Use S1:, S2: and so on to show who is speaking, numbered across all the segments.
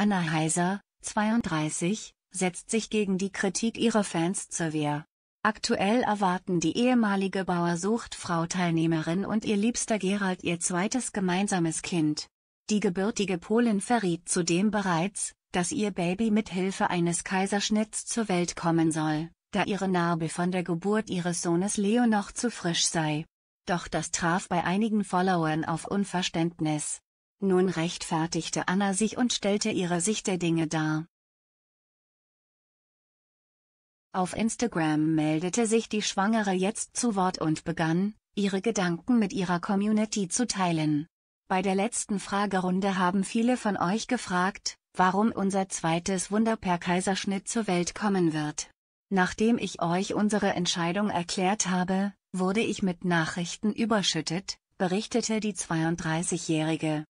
S1: Anna Heiser, 32, setzt sich gegen die Kritik ihrer Fans zur Wehr. Aktuell erwarten die ehemalige bauersuchtfrau teilnehmerin und ihr liebster Gerald ihr zweites gemeinsames Kind. Die gebürtige Polin verriet zudem bereits, dass ihr Baby mit Hilfe eines Kaiserschnitts zur Welt kommen soll, da ihre Narbe von der Geburt ihres Sohnes Leo noch zu frisch sei. Doch das traf bei einigen Followern auf Unverständnis. Nun rechtfertigte Anna sich und stellte ihre Sicht der Dinge dar. Auf Instagram meldete sich die Schwangere jetzt zu Wort und begann, ihre Gedanken mit ihrer Community zu teilen. Bei der letzten Fragerunde haben viele von euch gefragt, warum unser zweites Wunder per Kaiserschnitt zur Welt kommen wird. Nachdem ich euch unsere Entscheidung erklärt habe, wurde ich mit Nachrichten überschüttet, berichtete die 32-Jährige.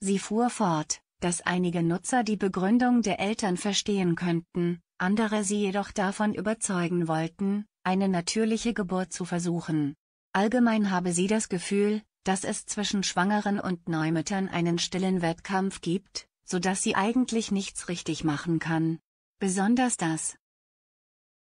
S1: Sie fuhr fort, dass einige Nutzer die Begründung der Eltern verstehen könnten, andere sie jedoch davon überzeugen wollten, eine natürliche Geburt zu versuchen. Allgemein habe sie das Gefühl, dass es zwischen Schwangeren und Neumüttern einen stillen Wettkampf gibt, so dass sie eigentlich nichts richtig machen kann. Besonders das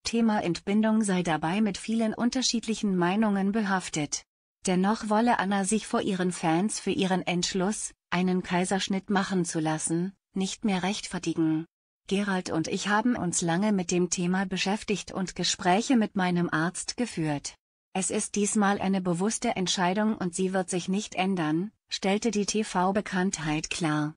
S1: Thema Entbindung sei dabei mit vielen unterschiedlichen Meinungen behaftet. Dennoch wolle Anna sich vor ihren Fans für ihren Entschluss, einen Kaiserschnitt machen zu lassen, nicht mehr rechtfertigen. Gerald und ich haben uns lange mit dem Thema beschäftigt und Gespräche mit meinem Arzt geführt. Es ist diesmal eine bewusste Entscheidung und sie wird sich nicht ändern, stellte die TV-Bekanntheit klar.